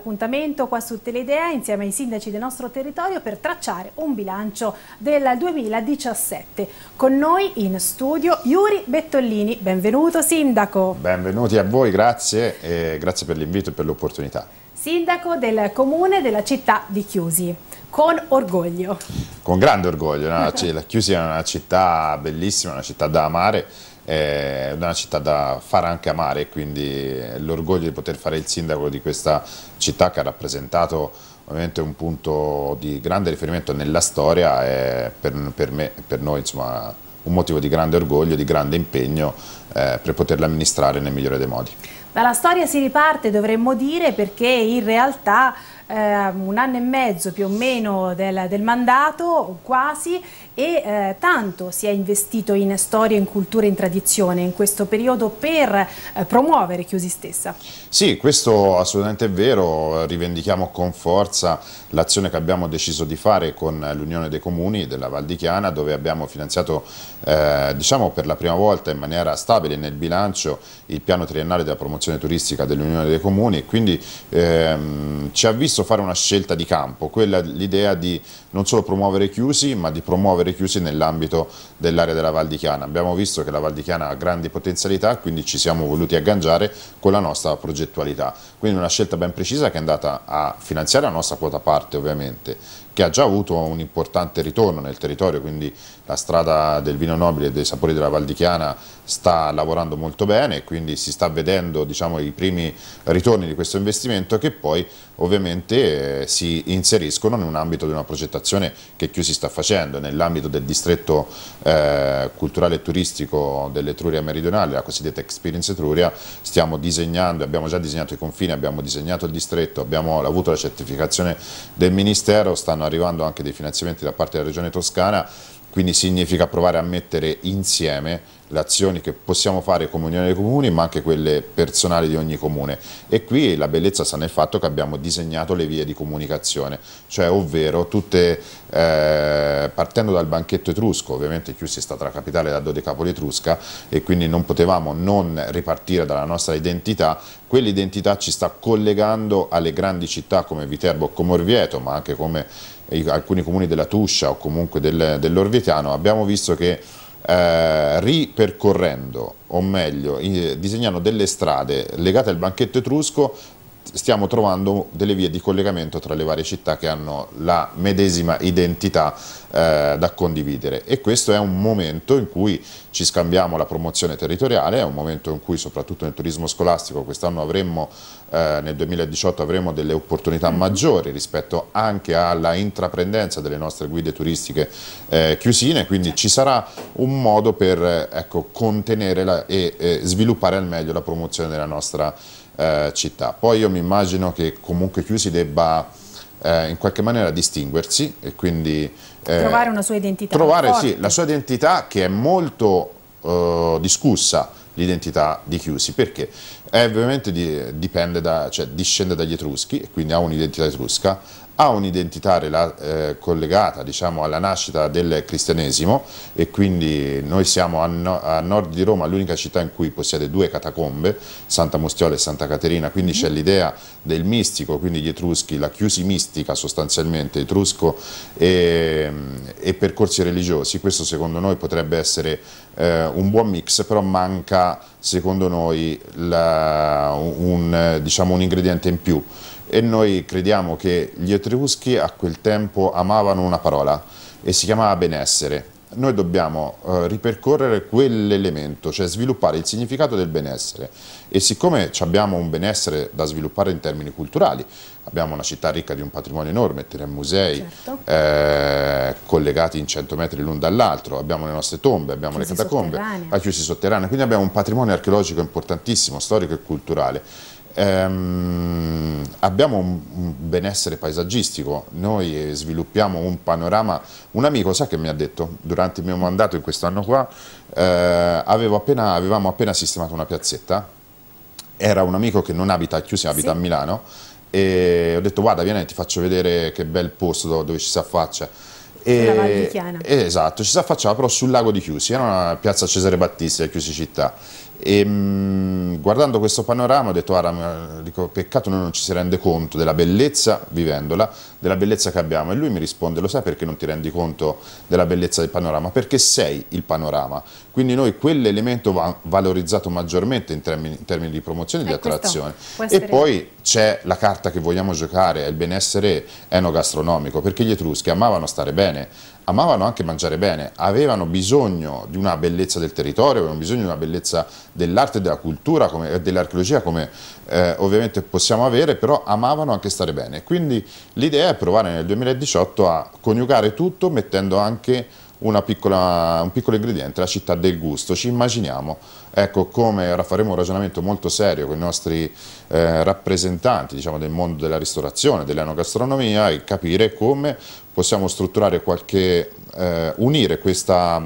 l'appuntamento qua su Teleidea insieme ai sindaci del nostro territorio per tracciare un bilancio del 2017. Con noi in studio Iuri Bettolini, benvenuto sindaco. Benvenuti a voi, grazie e grazie per l'invito e per l'opportunità. Sindaco del comune della città di Chiusi con orgoglio. Con grande orgoglio, no? la Chiusi è una città bellissima, una città da amare, è una città da far anche amare, quindi l'orgoglio di poter fare il sindaco di questa città che ha rappresentato ovviamente un punto di grande riferimento nella storia è per, per me, per noi insomma, un motivo di grande orgoglio, di grande impegno eh, per poterla amministrare nel migliore dei modi. Dalla storia si riparte dovremmo dire perché in realtà eh, un anno e mezzo più o meno del, del mandato, quasi, e eh, tanto si è investito in storia, in cultura, in tradizione in questo periodo per eh, promuovere Chiusi stessa. Sì, questo assolutamente è vero, rivendichiamo con forza l'azione che abbiamo deciso di fare con l'Unione dei Comuni della Val di Chiana dove abbiamo finanziato eh, diciamo per la prima volta in maniera stabile nel bilancio il piano triennale della promozione turistica dell'Unione dei Comuni e quindi ehm, ci ha visto spesso fare una scelta di campo, quella l'idea di non solo promuovere chiusi, ma di promuovere chiusi nell'ambito dell'area della Val di Chiana. Abbiamo visto che la Val di Chiana ha grandi potenzialità, quindi ci siamo voluti agganciare con la nostra progettualità. Quindi una scelta ben precisa che è andata a finanziare la nostra quota parte ovviamente, che ha già avuto un importante ritorno nel territorio, quindi la strada del vino nobile e dei sapori della Val di Chiana sta lavorando molto bene e quindi si sta vedendo diciamo, i primi ritorni di questo investimento che poi ovviamente eh, si inseriscono in un ambito di una progettazione che più si sta facendo, nell'ambito del distretto eh, culturale e turistico dell'Etruria meridionale, la cosiddetta Experience Etruria, stiamo disegnando, abbiamo già disegnato i confini, abbiamo disegnato il distretto, abbiamo avuto la certificazione del Ministero, stanno arrivando anche dei finanziamenti da parte della Regione Toscana, quindi significa provare a mettere insieme le azioni che possiamo fare come Unione dei Comuni ma anche quelle personali di ogni comune e qui la bellezza sta nel fatto che abbiamo disegnato le vie di comunicazione cioè ovvero tutte eh, partendo dal banchetto etrusco ovviamente Chiusi è stata la capitale da Dodecapoli etrusca e quindi non potevamo non ripartire dalla nostra identità quell'identità ci sta collegando alle grandi città come Viterbo o come Orvieto ma anche come alcuni comuni della Tuscia o comunque del, dell'Orvietano, abbiamo visto che eh, ripercorrendo, o meglio, eh, disegnando delle strade legate al banchetto etrusco, stiamo trovando delle vie di collegamento tra le varie città che hanno la medesima identità eh, da condividere e questo è un momento in cui ci scambiamo la promozione territoriale, è un momento in cui soprattutto nel turismo scolastico quest'anno avremmo eh, nel 2018 avremo delle opportunità mm. maggiori rispetto anche alla intraprendenza delle nostre guide turistiche eh, chiusine, quindi ci sarà un modo per ecco, contenere la, e sviluppare al meglio la promozione della nostra città eh, città. Poi io mi immagino che comunque più si debba eh, in qualche maniera distinguersi e quindi... Eh, trovare una sua identità. Trovare sì, la sua identità che è molto eh, discussa, l'identità di Chiusi, perché è eh, ovviamente di, dipende da, cioè, discende dagli Etruschi e quindi ha un'identità etrusca, ha un'identità eh, collegata diciamo, alla nascita del cristianesimo e quindi noi siamo a, no a nord di Roma l'unica città in cui possiede due catacombe, Santa Mustiola e Santa Caterina, quindi c'è mm-hmm. l'idea del mistico, quindi gli etruschi, la chiusi mistica sostanzialmente, etrusco e, mm, e percorsi religiosi, questo secondo noi potrebbe essere eh, un buon mix, però manca secondo noi la, un, diciamo, un ingrediente in più e noi crediamo che gli etruschi a quel tempo amavano una parola e si chiamava benessere. Noi dobbiamo eh, ripercorrere quell'elemento, cioè sviluppare il significato del benessere e siccome abbiamo un benessere da sviluppare in termini culturali, abbiamo una città ricca di un patrimonio enorme, tre musei certo. eh, collegati in 100 metri l'un dall'altro, abbiamo le nostre tombe, abbiamo chiusi le catacombe, la ah, chiusi sotterranea, quindi abbiamo un patrimonio archeologico importantissimo, storico e culturale Ehm, abbiamo un benessere paesaggistico, noi eh, sviluppiamo un panorama, un amico sa che mi ha detto durante il mio mandato in quest'anno qua, eh, appena, avevamo appena sistemato una piazzetta, era un amico che non abita a Chiusi, abita sì. a Milano e ho detto guarda vieni ti faccio vedere che bel posto dove ci si affaccia. E, esatto, ci si affacciava però sul lago di Chiusi, era una piazza Cesare Battisti a Chiusi città e, ehm, mh, guardando questo panorama ho detto, guarda, dico, peccato noi non ci si rende conto della bellezza, vivendola, della bellezza che abbiamo. E lui mi risponde, lo sai perché non ti rendi conto della bellezza del panorama? Perché sei il panorama. Quindi noi quell'elemento va valorizzato maggiormente in termini, in termini di promozione e di eh, attrazione. E poi c'è la carta che vogliamo giocare, è il benessere enogastronomico, perché gli etruschi amavano stare bene amavano anche mangiare bene, avevano bisogno di una bellezza del territorio, avevano bisogno di una bellezza dell'arte, della cultura, eh, dell'archeologia come eh, ovviamente possiamo avere, però amavano anche stare bene. Quindi l'idea è provare nel 2018 a coniugare tutto mettendo anche piccola, un piccolo ingrediente, la città del gusto. Ci immaginiamo ecco, come faremo un ragionamento molto serio con i nostri eh, rappresentanti diciamo, del mondo della ristorazione, dell'enogastronomia e capire come possiamo strutturare qualche, eh, unire questa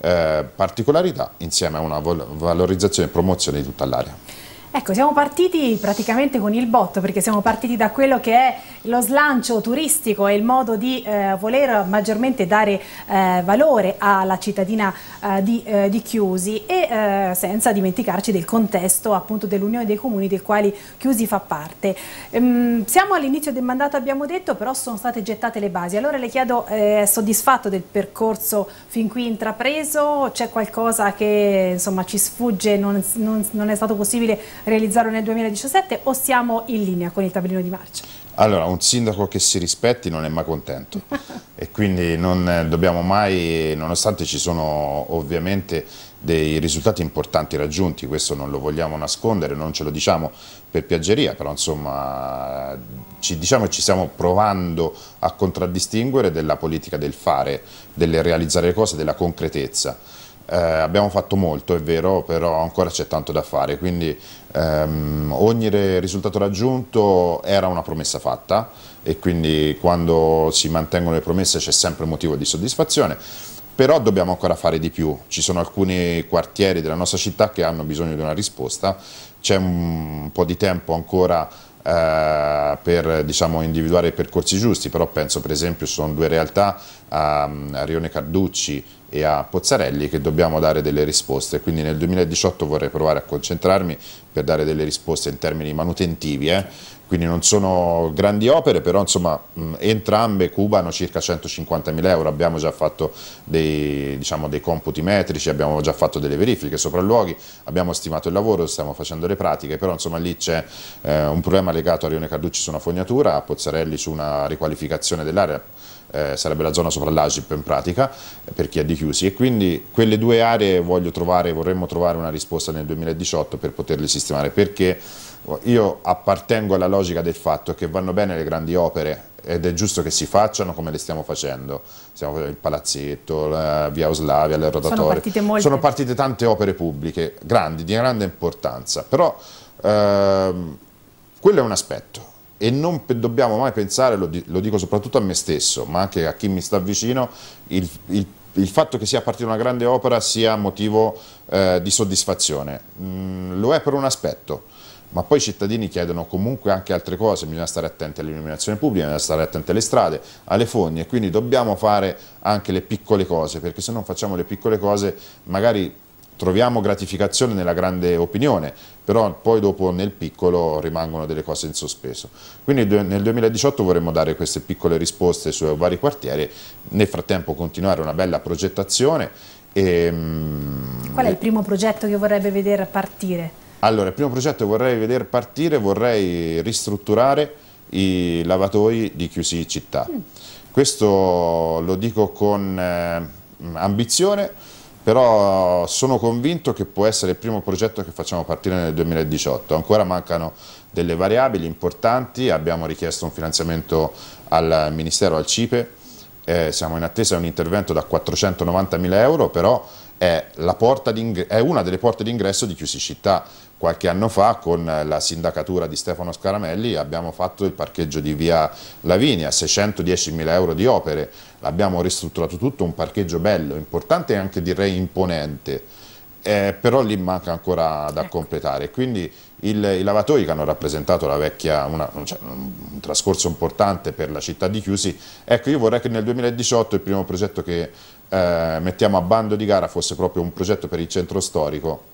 eh, particolarità insieme a una valorizzazione e promozione di tutta l'area. Ecco, siamo partiti praticamente con il botto perché siamo partiti da quello che è lo slancio turistico e il modo di eh, voler maggiormente dare eh, valore alla cittadina eh, di, eh, di, Chiusi e eh, senza dimenticarci del contesto appunto dell'Unione dei Comuni del quale Chiusi fa parte. Ehm, siamo all'inizio del mandato abbiamo detto però sono state gettate le basi, allora le chiedo eh, è soddisfatto del percorso fin qui intrapreso, c'è qualcosa che insomma ci sfugge, non, non, non è stato possibile realizzarlo nel 2017 o siamo in linea con il tabellino di marcia? Allora, un sindaco che si rispetti non è mai contento e quindi non eh, dobbiamo mai, nonostante ci sono ovviamente dei risultati importanti raggiunti, questo non lo vogliamo nascondere, non ce lo diciamo per piaggeria, però insomma ci, diciamo, ci stiamo provando a contraddistinguere della politica del fare, del realizzare le cose, della concretezza eh, abbiamo fatto molto, è vero, però ancora c'è tanto da fare, quindi ehm, ogni risultato raggiunto era una promessa fatta e quindi quando si mantengono le promesse c'è sempre motivo di soddisfazione però dobbiamo ancora fare di più. Ci sono alcuni quartieri della nostra città che hanno bisogno di una risposta, c'è un po' di tempo ancora eh, per diciamo, individuare i percorsi giusti, però penso per esempio sono due realtà, a, ehm, a Rione Carducci e a Pozzarelli che dobbiamo dare delle risposte, quindi nel 2018 vorrei provare a concentrarmi per dare delle risposte in termini manutentivi, eh, quindi non sono grandi opere, però insomma mh, entrambe cubano circa 150.000 euro, abbiamo già fatto dei, diciamo, dei, computi metrici, abbiamo già fatto delle verifiche, sopralluoghi, abbiamo stimato il lavoro, stiamo facendo le pratiche, però insomma lì c'è eh, un problema legato a Rione Carducci su una fognatura, a Pozzarelli su una riqualificazione dell'area, eh, sarebbe la zona sopra l'Agip in pratica, eh, per chi ha di chiusi, e quindi quelle due aree trovare, vorremmo trovare una risposta nel 2018 per poterle sistemare, perché io appartengo alla logica del fatto che vanno bene le grandi opere ed è giusto che si facciano come le stiamo facendo. Stiamo facendo il palazzetto, la via Oslavia, le rotatorie, Sono partite, molte... Sono partite tante opere pubbliche, grandi, di grande importanza. Però ehm, quello è un aspetto e non dobbiamo mai pensare, lo, dico soprattutto a me stesso, ma anche a chi mi sta vicino, il, il, il fatto che sia partita una grande opera sia motivo eh, di soddisfazione. Mm, lo è per un aspetto, ma poi i cittadini chiedono comunque anche altre cose, bisogna stare attenti all'illuminazione pubblica, bisogna stare attenti alle strade, alle fogne, quindi dobbiamo fare anche le piccole cose, perché se non facciamo le piccole cose magari troviamo gratificazione nella grande opinione, però poi dopo nel piccolo rimangono delle cose in sospeso. Quindi nel 2018 vorremmo dare queste piccole risposte sui vari quartieri, nel frattempo continuare una bella progettazione. E... Ehm, Qual è il eh, primo progetto che vorrebbe vedere partire? Allora, il primo progetto che vorrei vedere partire, vorrei ristrutturare i lavatoi di Chiusi Città. Mm. Questo lo dico con eh, ambizione, però sono convinto che può essere il primo progetto che facciamo partire nel 2018. Ancora mancano delle variabili importanti, abbiamo richiesto un finanziamento al Ministero, al CIPE, eh, siamo in attesa di un intervento da 490 mila euro, però è, è una delle porte d'ingresso di Chiusi Città, qualche anno fa con la sindacatura di Stefano Scaramelli abbiamo fatto il parcheggio di via Lavinia, 610.000 euro di opere, l'abbiamo ristrutturato tutto, un parcheggio bello, importante e anche direi imponente. Eh, però lì manca ancora da ecco. completare, quindi il, i lavatoi che hanno rappresentato vecchia, una, cioè, un trascorso importante per la città di Chiusi, ecco io vorrei che nel 2018 il primo progetto che eh, mettiamo a bando di gara fosse proprio un progetto per il centro storico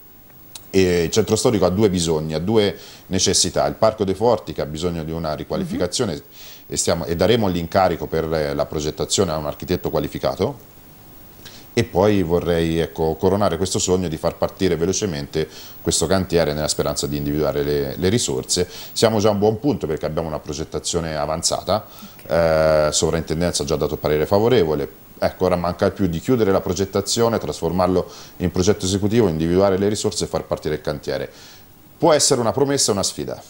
e il centro storico ha due bisogni, ha due necessità. Il Parco dei Forti che ha bisogno di una riqualificazione mm -hmm. e, stiamo, e daremo l'incarico per eh, la progettazione a un architetto qualificato e poi vorrei ecco, coronare questo sogno di far partire velocemente questo cantiere nella speranza di individuare le, le risorse. Siamo già a un buon punto perché abbiamo una progettazione avanzata, okay. eh, sovrintendenza ha già dato parere favorevole, ecco, ora manca più di chiudere la progettazione, trasformarlo in progetto esecutivo, individuare le risorse e far partire il cantiere. Può essere una promessa una sfida.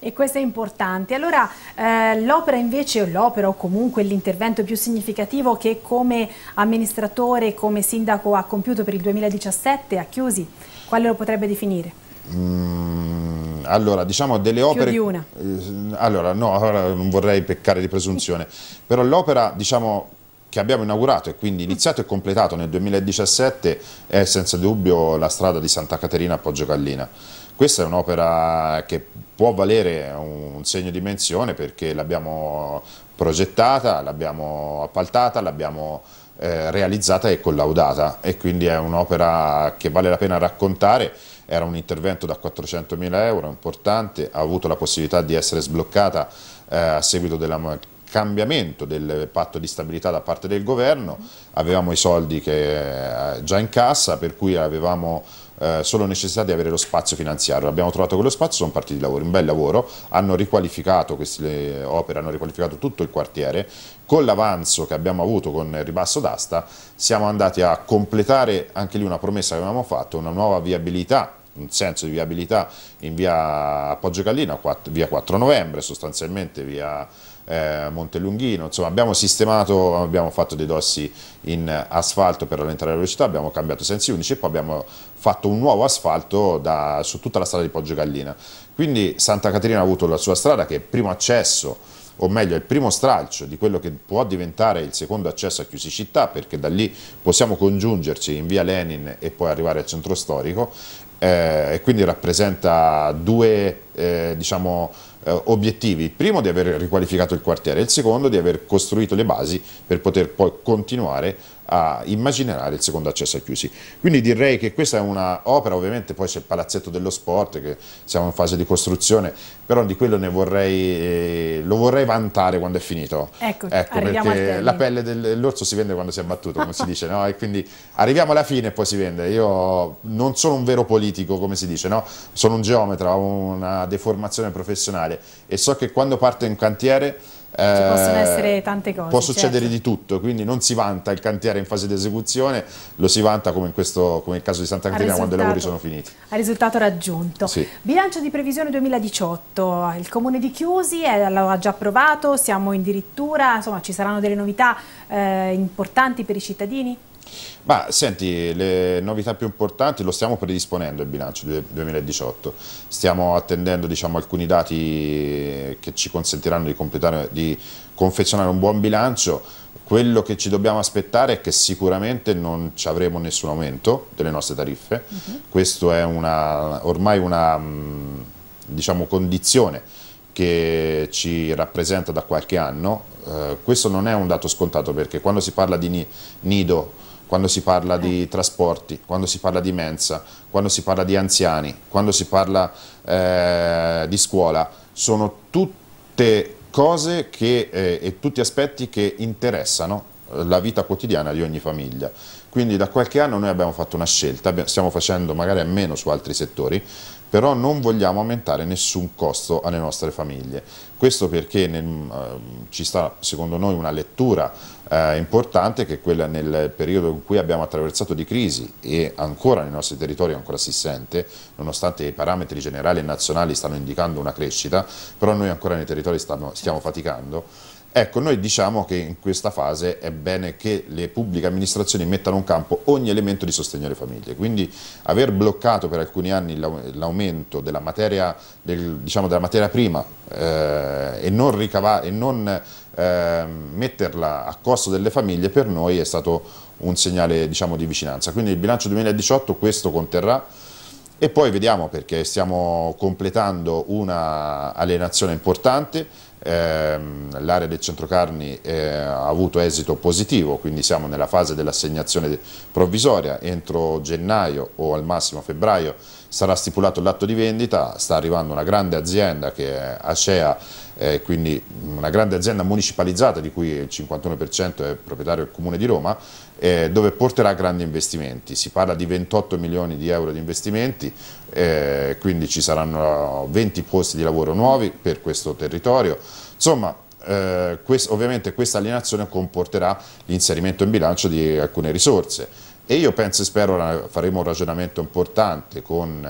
E questo è importante. Allora eh, l'opera invece, o l'opera o comunque l'intervento più significativo che come amministratore, come sindaco ha compiuto per il 2017 a Chiusi, quale lo potrebbe definire? Mm, allora, diciamo delle opere... Più di una. Eh, allora, no, allora non vorrei peccare di presunzione, però l'opera, diciamo, che abbiamo inaugurato e quindi mm. iniziato e completato nel 2017 è senza dubbio la strada di Santa Caterina a Poggio Gallina. Questa è un'opera che può valere un segno di menzione perché l'abbiamo progettata, l'abbiamo appaltata, l'abbiamo eh, realizzata e collaudata e quindi è un'opera che vale la pena raccontare era un intervento da 400 mila euro, importante, ha avuto la possibilità di essere sbloccata eh, a seguito della cambiamento del patto di stabilità da parte del governo, avevamo i soldi che, eh, già in cassa per cui avevamo eh, solo necessità di avere lo spazio finanziario, abbiamo trovato quello spazio, sono partiti i lavori, un bel lavoro, hanno riqualificato queste opere, hanno riqualificato tutto il quartiere, con l'avanzo che abbiamo avuto con il ribasso d'asta siamo andati a completare anche lì una promessa che avevamo fatto, una nuova viabilità un senso di viabilità in via Poggio Gallina, via 4 novembre sostanzialmente, via eh, Montelunghino, insomma abbiamo sistemato, abbiamo fatto dei dossi in asfalto per rallentare la velocità, abbiamo cambiato sensi unici e poi abbiamo fatto un nuovo asfalto da, su tutta la strada di Poggio Gallina. Quindi Santa Caterina ha avuto la sua strada che è il primo accesso o meglio il primo stralcio di quello che può diventare il secondo accesso a Chiusi Città perché da lì possiamo congiungerci in via Lenin e poi arrivare al centro storico eh, e quindi rappresenta due eh, diciamo, eh, obiettivi. Il primo di aver riqualificato il quartiere, il secondo di aver costruito le basi per poter poi continuare a immaginare il secondo accesso a chiusi. Quindi direi che questa è un'opera, ovviamente poi c'è il palazzetto dello sport che siamo in fase di costruzione, però di quello vorrei, eh, lo vorrei vantare quando è finito. Ecco, ecco perché la pelle dell'orso si vende quando si è battuto, come si dice, no? E quindi arriviamo alla fine e poi si vende. Io non sono un vero politico, come si dice, no? Sono un geometra, ho una deformazione professionale e so che quando parto in cantiere ci eh, possono essere tante cose. Può succedere certo. di tutto, quindi non si vanta il cantiere in fase di esecuzione, lo si vanta come in, questo, come in caso di Santa Caterina quando i lavori sono finiti. Al risultato raggiunto. Sì. Bilancio di previsione 2018, il comune di Chiusi eh, lo ha già approvato, siamo in dirittura, insomma ci saranno delle novità eh, importanti per i cittadini? Ma senti, le novità più importanti lo stiamo predisponendo il bilancio 2018, stiamo attendendo diciamo, alcuni dati che ci consentiranno di, di confezionare un buon bilancio, quello che ci dobbiamo aspettare è che sicuramente non ci avremo nessun aumento delle nostre tariffe, uh mhm. -huh. questa è una, ormai una mm, diciamo, condizione che ci rappresenta da qualche anno, eh, questo non è un dato scontato perché quando si parla di nido quando si parla di eh. trasporti, quando si parla di mensa, quando si parla di anziani, quando si parla eh, di scuola, sono tutte cose che, eh, e tutti aspetti che interessano eh, la vita quotidiana di ogni famiglia. Quindi da qualche anno noi abbiamo fatto una scelta, stiamo facendo magari a meno su altri settori, però non vogliamo aumentare nessun costo alle nostre famiglie. Questo perché nel, eh, ci sta secondo noi una lettura eh, importante che quella nel periodo in cui abbiamo attraversato di crisi e ancora nei nostri territori ancora si sente, nonostante i parametri generali e nazionali stanno indicando una crescita, però noi ancora nei territori stiamo, stiamo faticando. Ecco, noi diciamo che in questa fase è bene che le pubbliche amministrazioni mettano in campo ogni elemento di sostegno alle famiglie, quindi aver bloccato per alcuni anni l'aumento della, del, diciamo, della materia, prima eh, e non, ricavà, e non eh, metterla a costo delle famiglie per noi è stato un segnale diciamo, di vicinanza. Quindi il bilancio 2018 questo conterrà e poi vediamo perché stiamo completando una alienazione importante Ehm, l'area del centrocarni eh, ha avuto esito positivo, quindi siamo nella fase dell'assegnazione provvisoria, entro gennaio o al massimo febbraio sarà stipulato l'atto di vendita, sta arrivando una grande azienda che è Acea, eh, quindi una grande azienda municipalizzata di cui il 51% è proprietario del Comune di Roma, eh, dove porterà grandi investimenti, si parla di 28 milioni di euro di investimenti, eh, quindi ci saranno 20 posti di lavoro nuovi per questo territorio, insomma eh, quest ovviamente questa alienazione comporterà l'inserimento in bilancio di alcune risorse e io penso e spero faremo un ragionamento importante con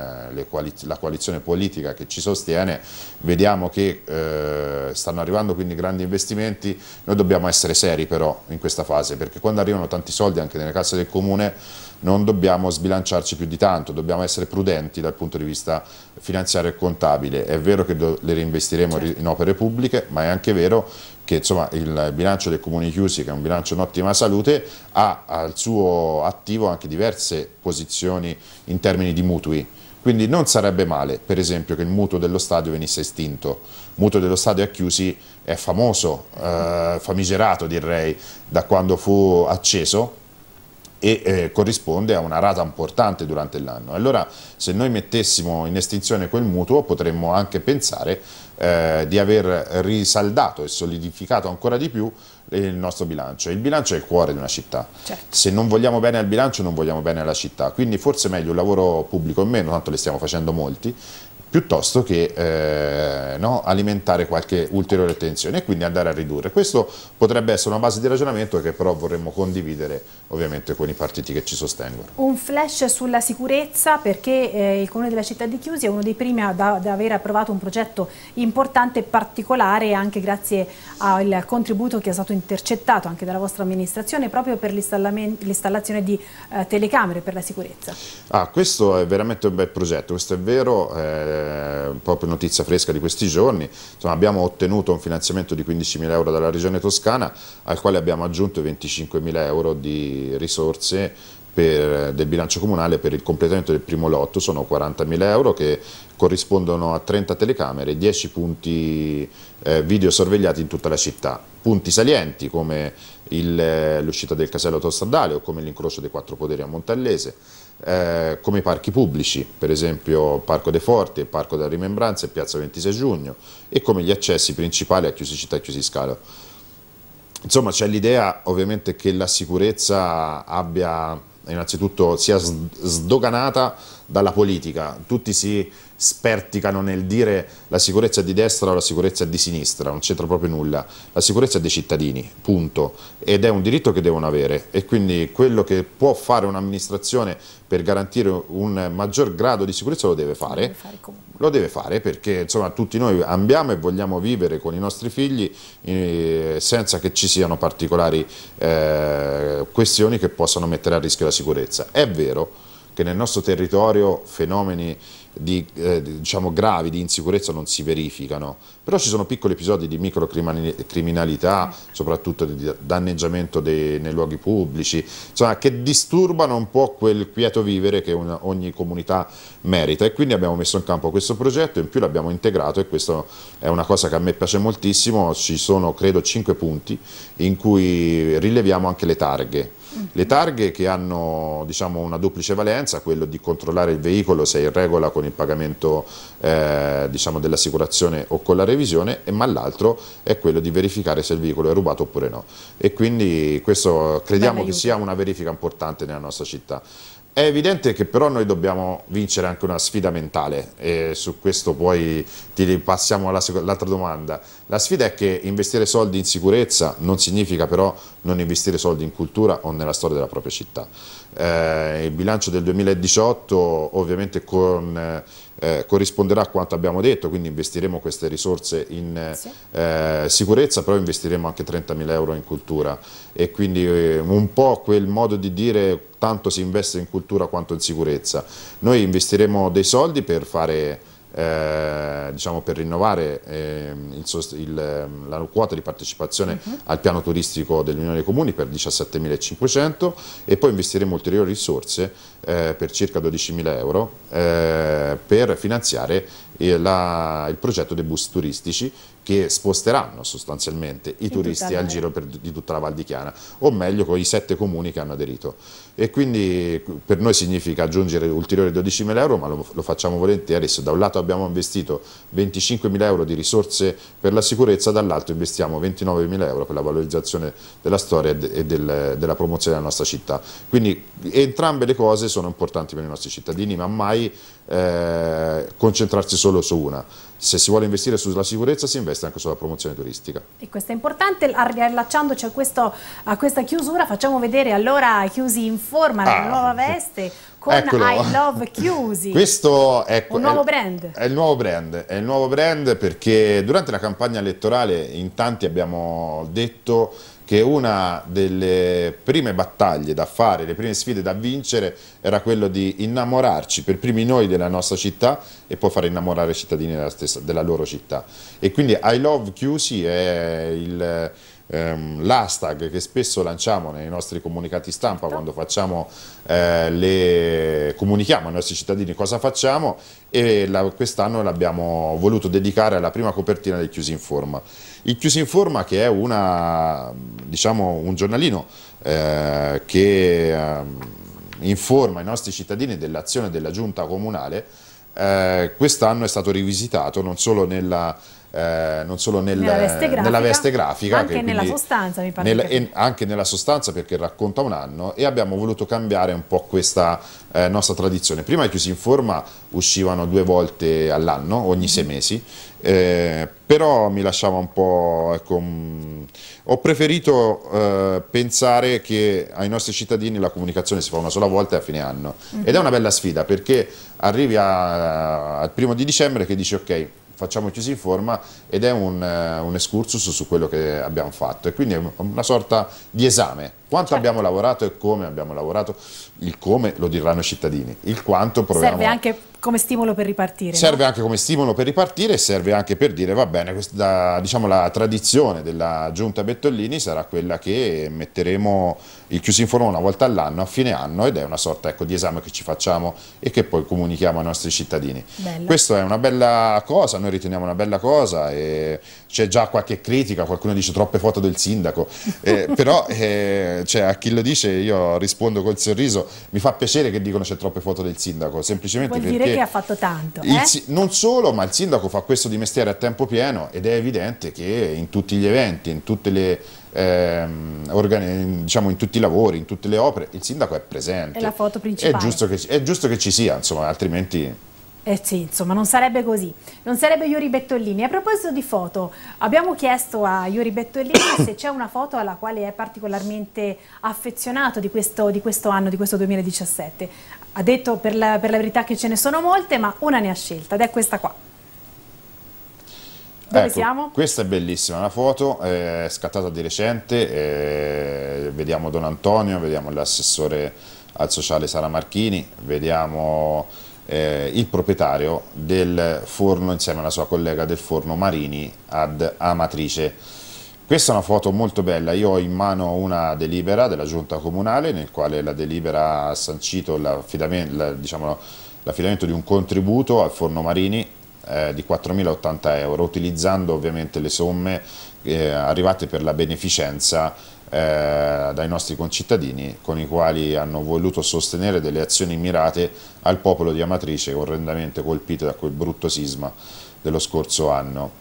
coaliz eh, la coalizione politica che ci sostiene, vediamo che eh, stanno arrivando quindi grandi investimenti, noi dobbiamo essere seri però in questa fase perché quando arrivano tanti soldi anche nelle casse del comune non dobbiamo sbilanciarci più di tanto, dobbiamo essere prudenti dal punto di vista finanziario e contabile, è vero che le reinvestiremo certo. in opere pubbliche ma è anche vero che insomma, il bilancio dei comuni chiusi, che è un bilancio in ottima salute, ha al suo attivo anche diverse posizioni in termini di mutui. Quindi non sarebbe male, per esempio, che il mutuo dello stadio venisse estinto. Il mutuo dello stadio a Chiusi è famoso, eh, famigerato direi, da quando fu acceso e eh, corrisponde a una rata importante durante l'anno. Allora se noi mettessimo in estinzione quel mutuo potremmo anche pensare eh, di aver risaldato e solidificato ancora di più eh, il nostro bilancio. Il bilancio è il cuore di una città. Certo. Se non vogliamo bene al bilancio non vogliamo bene alla città, quindi forse è meglio un lavoro pubblico in meno, tanto le stiamo facendo molti, piuttosto che eh, no, alimentare qualche ulteriore tensione e quindi andare a ridurre. Questo potrebbe essere una base di ragionamento che però vorremmo condividere ovviamente con i partiti che ci sostengono. Un flash sulla sicurezza perché eh, il Comune della città di Chiusi è uno dei primi ad, ad aver approvato un progetto importante e particolare anche grazie al contributo che è stato intercettato anche dalla vostra amministrazione proprio per l'installazione di eh, telecamere per la sicurezza. Ah, questo è veramente un bel progetto, questo è vero. Eh, eh, proprio notizia fresca di questi giorni, Insomma, abbiamo ottenuto un finanziamento di 15.000 euro dalla Regione Toscana al quale abbiamo aggiunto 25.000 euro di risorse per, del bilancio comunale per il completamento del primo lotto, sono 40.000 euro che corrispondono a 30 telecamere, e 10 punti eh, video sorvegliati in tutta la città. Punti salienti come eh, l'uscita del casello autostradale o come l'incrocio dei quattro poderi a Montallese eh, come i parchi pubblici, per esempio Parco dei Forti, Parco della Rimembranza e Piazza 26 Giugno, e come gli accessi principali a Chiusi Città e Chiusi Scalo. Insomma c'è l'idea ovviamente che la sicurezza abbia innanzitutto sia sdoganata dalla politica, tutti si sperticano nel dire la sicurezza di destra o la sicurezza di sinistra, non c'entra proprio nulla, la sicurezza è dei cittadini, punto, ed è un diritto che devono avere e quindi quello che può fare un'amministrazione per garantire un maggior grado di sicurezza lo deve fare, lo deve fare perché insomma tutti noi abbiamo e vogliamo vivere con i nostri figli eh, senza che ci siano particolari eh, questioni che possano mettere a rischio la sicurezza. È vero che nel nostro territorio fenomeni di, eh, diciamo gravi di insicurezza non si verificano, però ci sono piccoli episodi di microcriminalità, soprattutto di danneggiamento dei, nei luoghi pubblici, insomma, che disturbano un po' quel quieto vivere che una, ogni comunità merita e quindi abbiamo messo in campo questo progetto, in più l'abbiamo integrato e questa è una cosa che a me piace moltissimo, ci sono credo 5 punti in cui rileviamo anche le targhe. Le targhe che hanno diciamo, una duplice valenza, quello di controllare il veicolo se è in regola con il pagamento eh, diciamo, dell'assicurazione o con la revisione, ma l'altro è quello di verificare se il veicolo è rubato oppure no. E quindi questo crediamo Bene, che sia una verifica importante nella nostra città. È evidente che però noi dobbiamo vincere anche una sfida mentale e su questo poi ti passiamo all'altra domanda. La sfida è che investire soldi in sicurezza non significa però non investire soldi in cultura o nella storia della propria città. Eh, il bilancio del 2018 ovviamente con, eh, corrisponderà a quanto abbiamo detto, quindi investiremo queste risorse in sì. eh, sicurezza, però investiremo anche 30.000 euro in cultura e quindi eh, un po' quel modo di dire tanto si investe in cultura quanto in sicurezza. Noi investiremo dei soldi per fare... Eh, diciamo per rinnovare eh, il, il, ehm, la quota di partecipazione uh mhm. -huh. al piano turistico dell'Unione dei Comuni per 17.500 e poi investiremo ulteriori risorse eh, per circa 12.000 euro eh, per finanziare la, il progetto dei bus turistici che sposteranno sostanzialmente i turisti al giro per, di tutta la Val di Chiana, o meglio con i sette comuni che hanno aderito. E quindi per noi significa aggiungere ulteriori 12.000 euro, ma lo, lo facciamo volentieri, se da un lato abbiamo investito 25.000 euro di risorse per la sicurezza, dall'altro investiamo 29.000 euro per la valorizzazione della storia e del, della promozione della nostra città. Quindi entrambe le cose sono importanti per i nostri cittadini, ma mai eh, concentrarsi solo su una se si vuole investire sulla sicurezza si investe anche sulla promozione turistica. E questo è importante, riallacciandoci a, questo, a questa chiusura facciamo vedere allora Chiusi in forma, ah. la nuova veste con Eccolo. I Love Chiusi. Questo è un nuovo è, brand. È il nuovo brand, è il nuovo brand perché durante la campagna elettorale in tanti abbiamo detto che una delle prime battaglie da fare, le prime sfide da vincere era quello di innamorarci per primi noi della nostra città e poi far innamorare i cittadini della, stessa, della loro città. E quindi I Love Chiusi è il ehm, l'hashtag che spesso lanciamo nei nostri comunicati stampa quando facciamo, eh, le, comunichiamo ai nostri cittadini cosa facciamo e quest'anno l'abbiamo voluto dedicare alla prima copertina del Chiusi in Forma. Il Chiusi in Forma che è una, diciamo, un giornalino eh, che ehm, informa i nostri cittadini dell'azione della giunta comunale eh, quest'anno è stato rivisitato non solo nella eh, non solo nel, nella, veste grafica, nella, veste grafica, anche nella sostanza mi pare. Nel, che... anche nella sostanza perché racconta un anno e abbiamo voluto cambiare un po' questa eh, nostra tradizione. Prima i Chiusi in Forma uscivano due volte all'anno, ogni sei mesi, eh, però mi lasciava un po'... Ecco, mm, ho preferito eh, pensare che ai nostri cittadini la comunicazione si fa una sola volta e a fine anno. Mm -hmm. Ed è una bella sfida perché arrivi a, al primo di dicembre che dici ok, facciamoci in forma ed è un, eh, un, escursus su quello che abbiamo fatto e quindi è una sorta di esame quanto certo. abbiamo lavorato e come abbiamo lavorato il come lo diranno i cittadini il quanto proviamo serve anche come stimolo per ripartire. Serve no? anche come stimolo per ripartire e serve anche per dire, va bene, questa, diciamo, la tradizione della giunta Bettolini sarà quella che metteremo il chiuso in forma una volta all'anno, a fine anno, ed è una sorta ecco, di esame che ci facciamo e che poi comunichiamo ai nostri cittadini. Bello. Questa è una bella cosa, noi riteniamo una bella cosa, c'è già qualche critica, qualcuno dice troppe foto del sindaco, eh, però eh, cioè, a chi lo dice io rispondo col sorriso, mi fa piacere che dicono c'è troppe foto del sindaco, semplicemente Vuol perché perché ha fatto tanto. Eh? non solo, ma il sindaco fa questo di mestiere a tempo pieno ed è evidente che in tutti gli eventi, in tutte le ehm, Organi, diciamo in tutti i lavori, in tutte le opere, il sindaco è presente. È la foto principale. È giusto che, è giusto che ci sia, insomma, altrimenti... Eh sì, insomma, non sarebbe così. Non sarebbe Iuri Bettolini. A proposito di foto, abbiamo chiesto a Iuri Bettolini se c'è una foto alla quale è particolarmente affezionato di questo, di questo anno, di questo 2017 ha detto per la, per la, verità che ce ne sono molte, ma una ne ha scelta ed è questa qua. Dove ecco, siamo? Questa è bellissima, una foto eh, scattata di recente, eh, vediamo Don Antonio, vediamo l'assessore al sociale Sara Marchini, vediamo eh, il proprietario del forno insieme alla sua collega del forno Marini ad Amatrice. Questa è una foto molto bella, io ho in mano una delibera della giunta comunale nel quale la delibera ha sancito l'affidamento, la, diciamo, di un contributo al Forno Marini eh, di 4.080 euro utilizzando ovviamente le somme eh, arrivate per la beneficenza eh, dai nostri concittadini con i quali hanno voluto sostenere delle azioni mirate al popolo di Amatrice orrendamente colpito da quel brutto sisma dello scorso anno.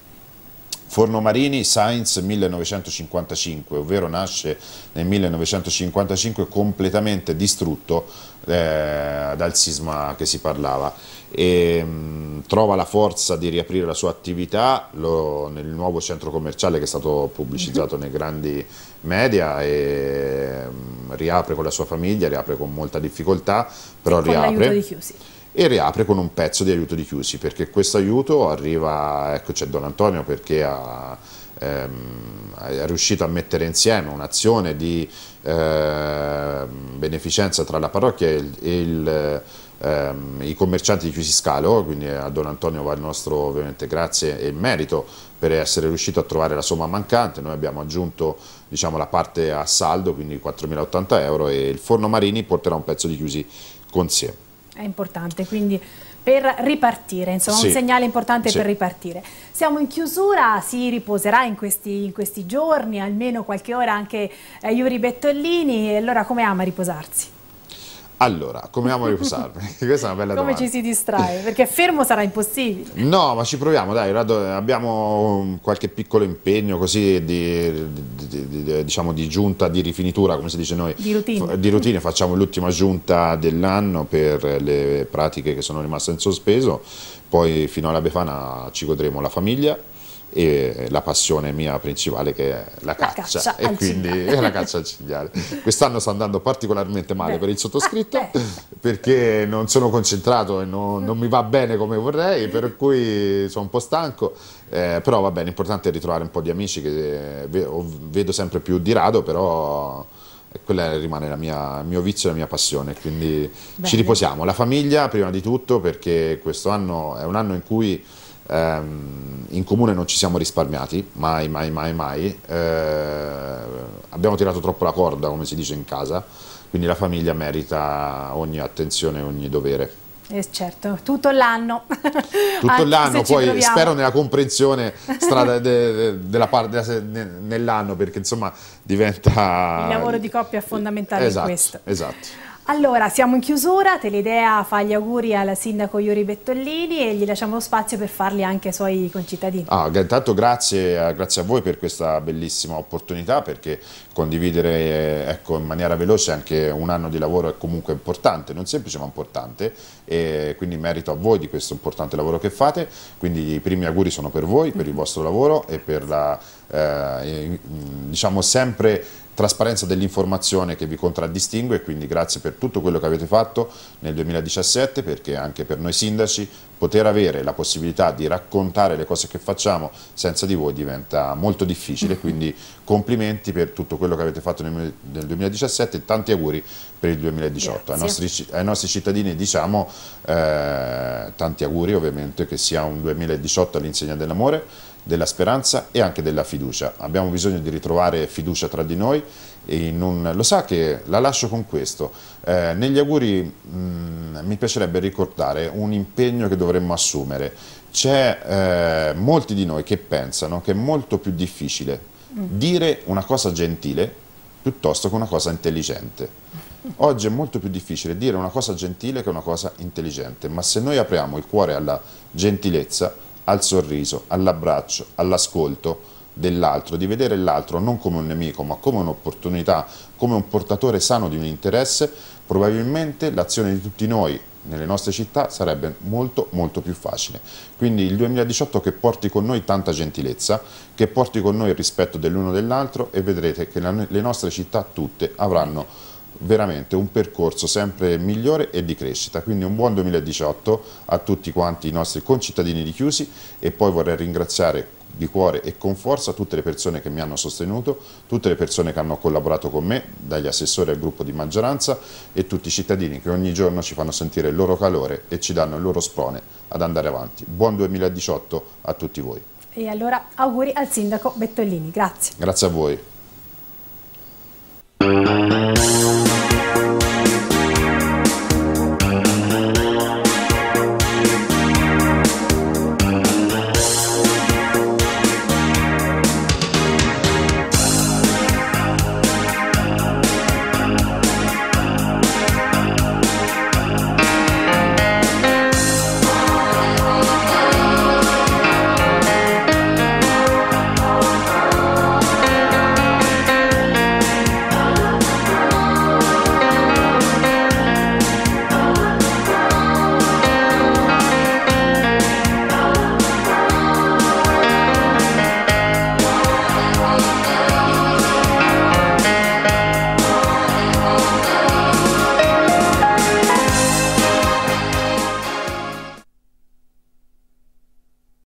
Fornomarini Sainz 1955, ovvero nasce nel 1955 completamente distrutto eh, dal sisma che si parlava. E, ehm, mh, trova la forza di riaprire la sua attività lo, nel nuovo centro commerciale che è stato pubblicizzato nei grandi media e mh, ehm, riapre con la sua famiglia, riapre con molta difficoltà, però con riapre. Di chiusi e riapre con un pezzo di aiuto di chiusi perché questo aiuto arriva, ecco c'è Don Antonio perché ha, ehm, è riuscito a mettere insieme un'azione di eh, beneficenza tra la parrocchia e il, e il ehm, i commercianti di Chiusi Scalo, quindi a Don Antonio va il nostro ovviamente grazie e il merito per essere riuscito a trovare la somma mancante, noi abbiamo aggiunto diciamo, la parte a saldo, quindi 4.080 euro e il forno Marini porterà un pezzo di Chiusi con sé. È importante, quindi per ripartire, insomma sì. un segnale importante sì. per ripartire. Siamo in chiusura, si riposerà in questi, in questi giorni, almeno qualche ora anche eh, Iuri Bettolini, e allora come ama riposarsi? Allora, come amo riposarmi? Questa è una bella come domanda. Come ci si distrae? Perché fermo sarà impossibile. No, ma ci proviamo, dai, abbiamo qualche piccolo impegno così di, di, di, diciamo, di giunta, di rifinitura, come si dice noi. Di routine. Di routine, facciamo l'ultima giunta dell'anno per le pratiche che sono rimaste in sospeso, poi fino alla Befana ci godremo la famiglia, e la passione mia principale che è la caccia, la caccia e quindi è la caccia al cigliare. Quest'anno sta andando particolarmente male Beh. per il sottoscritto eh, perché non sono concentrato e non, non, mi va bene come vorrei, per cui sono un po' stanco, eh, però va bene, l'importante è ritrovare un po' di amici che eh, vedo sempre più di rado, però eh, quella rimane mia, il mio vizio e la mia passione, quindi Bene. ci riposiamo. La famiglia prima di tutto perché questo anno è un anno in cui Ehm, in comune non ci siamo risparmiati, mai, mai, mai, mai. Ehm, abbiamo tirato troppo la corda, come si dice in casa, quindi la famiglia merita ogni attenzione, ogni dovere. Eh certo, tutto l'anno. Tutto l'anno, poi spero nella comprensione strada de, de, della parte de, nell'anno, perché insomma diventa... Il lavoro di coppia è fondamentale esatto, in questo. Esatto. Allora, siamo in chiusura, Teleidea fa gli auguri al sindaco Iuri Bettollini e gli lasciamo lo spazio per farli anche ai suoi concittadini. Ah, intanto grazie, grazie, a voi per questa bellissima opportunità perché condividere eh, ecco, in maniera veloce anche un anno di lavoro è comunque importante, non semplice ma importante e quindi merito a voi di questo importante lavoro che fate, quindi i primi auguri sono per voi, per il vostro lavoro e per la, eh, diciamo sempre trasparenza dell'informazione che vi contraddistingue, quindi grazie per tutto quello che avete fatto nel 2017 perché anche per noi sindaci poter avere la possibilità di raccontare le cose che facciamo senza di voi diventa molto difficile, quindi complimenti per tutto quello che avete fatto nel 2017 e tanti auguri per il 2018. Ai nostri, ai nostri, cittadini diciamo eh, tanti auguri ovviamente che sia un 2018 all'insegna dell'amore, della speranza e anche della fiducia. Abbiamo bisogno di ritrovare fiducia tra di noi e non, lo sa che la lascio con questo. Eh, negli auguri mh, mm, mi piacerebbe ricordare un impegno che dovremmo assumere. C'è eh, molti di noi che pensano che è molto più difficile mm. dire una cosa gentile piuttosto che una cosa intelligente. Oggi è molto più difficile dire una cosa gentile che una cosa intelligente, ma se noi apriamo il cuore alla gentilezza al sorriso, all'abbraccio, all'ascolto dell'altro, di vedere l'altro non come un nemico ma come un'opportunità, come un portatore sano di un interesse, probabilmente l'azione di tutti noi nelle nostre città sarebbe molto molto più facile. Quindi il 2018 che porti con noi tanta gentilezza, che porti con noi il rispetto dell'uno dell'altro e vedrete che le nostre città tutte avranno veramente un percorso sempre migliore e di crescita, quindi un buon 2018 a tutti quanti i nostri concittadini di Chiusi e poi vorrei ringraziare di cuore e con forza tutte le persone che mi hanno sostenuto, tutte le persone che hanno collaborato con me, dagli assessori al gruppo di maggioranza e tutti i cittadini che ogni giorno ci fanno sentire il loro calore e ci danno il loro sprone ad andare avanti. Buon 2018 a tutti voi. E allora auguri al sindaco Bettolini, grazie. Grazie a voi.